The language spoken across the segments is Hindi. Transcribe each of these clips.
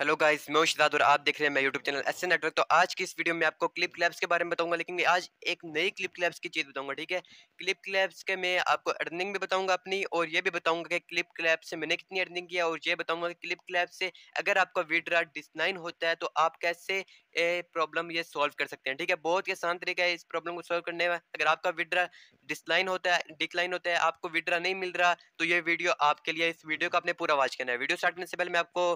हेलो गाइस मैं उशदाद और आप देख रहे हैं मैं यूट्यूब चैनल एस नेटवर्क तो आज की इस वीडियो में आपको क्लिप क्लैब्स के बारे में बताऊंगा लेकिन आज एक नई क्लिप क्लैब्स की चीज़ बताऊंगा ठीक है क्लिप क्लैब्स के मैं आपको अर्निंग भी बताऊंगा अपनी और ये भी बताऊंगा कि क्लिप क्लैब से मैंने कितनी अर्निंग किया और ये बताऊँगा कि क्लिप क्लैब से अगर आपका विड्रा डिसनाइन होता है तो आप कैसे प्रॉब्लम ये सॉल्व कर सकते हैं ठीक है बहुत ही आसान तरीका है इस प्रॉब्लम को सॉल्व करने में अगर आपका विड्रा डिसलाइन होता है डिक्लाइन होता है आपको विड्रा नहीं मिल रहा तो ये वीडियो आपके लिए इस वीडियो का आपने पूरा वॉच करना है वीडियो स्टार्ट करने से पहले मैं आपको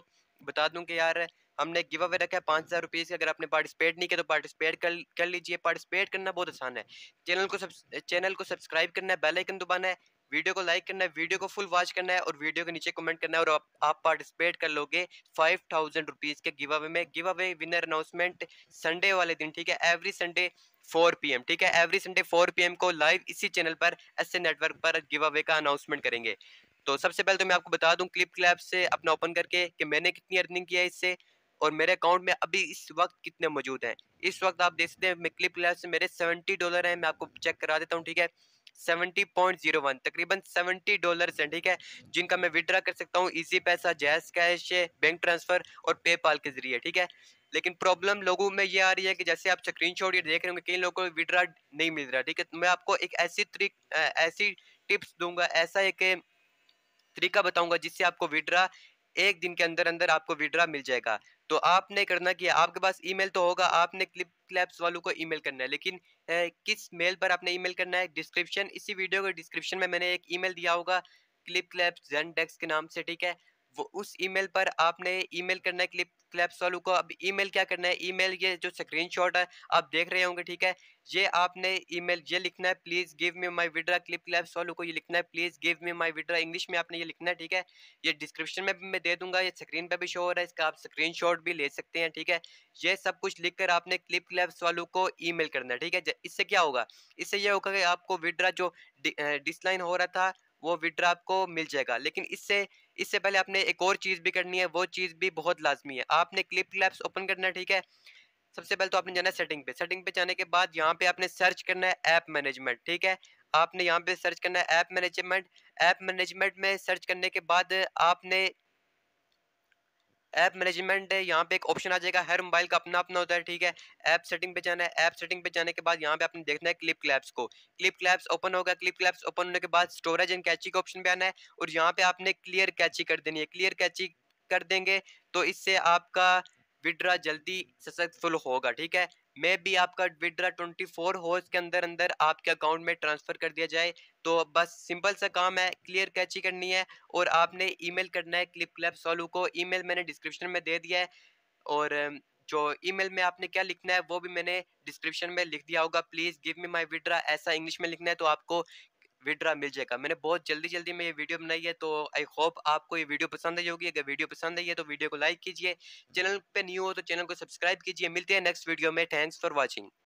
बता दूं कि यार हमने गिव अवे रखा है पाँच हज़ार रुपीज़ का अगर आपने पार्टिसिपेट नहीं किया तो पार्टिसिपेट कर कर लीजिए पार्टिसिपेट करना बहुत आसान है चैनल को सब चैनल को सब्सक्राइब करना है बेल आइकन दबाना है वीडियो को लाइक करना है वीडियो को फुल वॉच करना है और वीडियो के नीचे कमेंट करना है और आप, आप पार्टिसिपेट कर लोगे फाइव थाउजेंड रुपीज़ के गिव अवे में give away winner announcement Sunday वाले दिन ठीक है every Sunday four P M ठीक है every Sunday four P M को लाइव इसी चैनल पर एस नेटवर्क पर गिव अवे का अनाउंसमेंट करेंगे तो सबसे पहले तो मैं आपको बता दूं क्लिप क्लैप से अपना ओपन करके कि मैंने कितनी अर्निंग किया है इससे और मेरे अकाउंट में अभी इस वक्त कितने मौजूद हैं इस वक्त आप देख सकते हैं मैं क्लिप क्लैप से मेरे सेवेंटी डॉलर हैं मैं आपको चेक करा देता हूँ ठीक है सेवेंटी पॉइंट जीरो वन तकरीबन सेवेंटी डॉलर हैं ठीक है जिनका मैं विड्रा कर सकता हूँ इजी पैसा जैस कैश बैंक ट्रांसफ़र और पेपाल के जरिए ठीक है लेकिन प्रॉब्लम लोगों में ये आ रही है कि जैसे आप स्क्रीन शॉट ये देख रहे होंगे कई लोगों को विड्रा नहीं मिल रहा ठीक है तो मैं आपको एक ऐसी ट्रिक ऐसी टिप्स दूंगा ऐसा एक तरीका बताऊंगा जिससे आपको विड्रा एक दिन के अंदर अंदर आपको विड्रा मिल जाएगा तो आपने करना कि आपके पास ईमेल तो होगा आपने क्लिप क्लैप्स वालों को ईमेल करना है लेकिन ए, किस मेल पर आपने ईमेल करना है डिस्क्रिप्शन इसी वीडियो के डिस्क्रिप्शन में मैंने एक ईमेल दिया होगा क्लिप क्लैप्स जेन डेस्क के नाम से ठीक है वो उस ईमेल पर आपने ईमेल करना है क्लिप क्लैप्स वालों को अब ईमेल क्या करना है ईमेल ये जो स्क्रीनशॉट है आप देख रहे होंगे ठीक है ये आपने ईमेल ये लिखना है please give me my withdraw ClipClaps वालों को ये लिखना है please give me my withdraw English में आपने ये लिखना है ठीक है ये डिस्क्रिप्शन में भी मैं दे दूंगा ये स्क्रीन पर भी शो हो रहा है इसका आप स्क्रीन भी ले सकते हैं ठीक है ये सब कुछ लिखकर आपने क्लिप क्लैप्स वालों को ई करना है ठीक है इससे क्या होगा इससे यह होगा कि आपको विड्रा जो डिसलाइन हो रहा था वो विड्रा आपको मिल जाएगा लेकिन इससे इससे पहले आपने एक और चीज़ भी करनी है वो चीज़ भी बहुत लाजमी है आपने क्लिप क्लैप्स ओपन करना है ठीक है सबसे पहले तो आपने जाना है सेटिंग पे सेटिंग पे जाने के बाद यहाँ पे आपने सर्च करना है ऐप मैनेजमेंट ठीक है आपने यहाँ पे सर्च करना है ऐप मैनेजमेंट ऐप मैनेजमेंट में सर्च करने के बाद आपने ऐप मैनेजमेंट है यहाँ पे एक ऑप्शन आ जाएगा हर मोबाइल का अपना अपना होता है ठीक है ऐप सेटिंग पे जाना है ऐप सेटिंग पे जाने के बाद यहाँ पे आपने देखना है क्लिप क्लैप्स को क्लिप क्लैप्स ओपन होगा क्लिप क्लैप्स ओपन होने के बाद स्टोरेज एंड कैची के ऑप्शन पे आना है और यहाँ पे आपने क्लियर कैची कर देनी है क्लियर कैची कर देंगे तो इससे आपका विड्रा जल्दी सक्सेसफुल होगा ठीक है मे भी आपका विदड्रा ट्वेंटी फोर हॉर्स के अंदर अंदर आपके अकाउंट में ट्रांसफ़र कर दिया जाए तो बस सिंपल सा काम है क्लियर कैची करनी है और आपने ईमेल करना है क्लिप क्लैप सोलू को ईमेल मैंने डिस्क्रिप्शन में दे दिया है और जो ईमेल में आपने क्या लिखना है वो भी मैंने डिस्क्रिप्शन में लिख दिया होगा please give me my withdraw ऐसा इंग्लिश में लिखना है तो आपको विड्रा मिल जाएगा मैंने बहुत जल्दी जल्दी में ये वीडियो बनाई है तो आई होप आपको ये वीडियो पसंद आई होगी अगर वीडियो पसंद आई है तो वीडियो को लाइक कीजिए चैनल पे न्यू हो तो चैनल को सब्सक्राइब कीजिए मिलते हैं नेक्स्ट वीडियो में थैंक्स फॉर वॉचिंग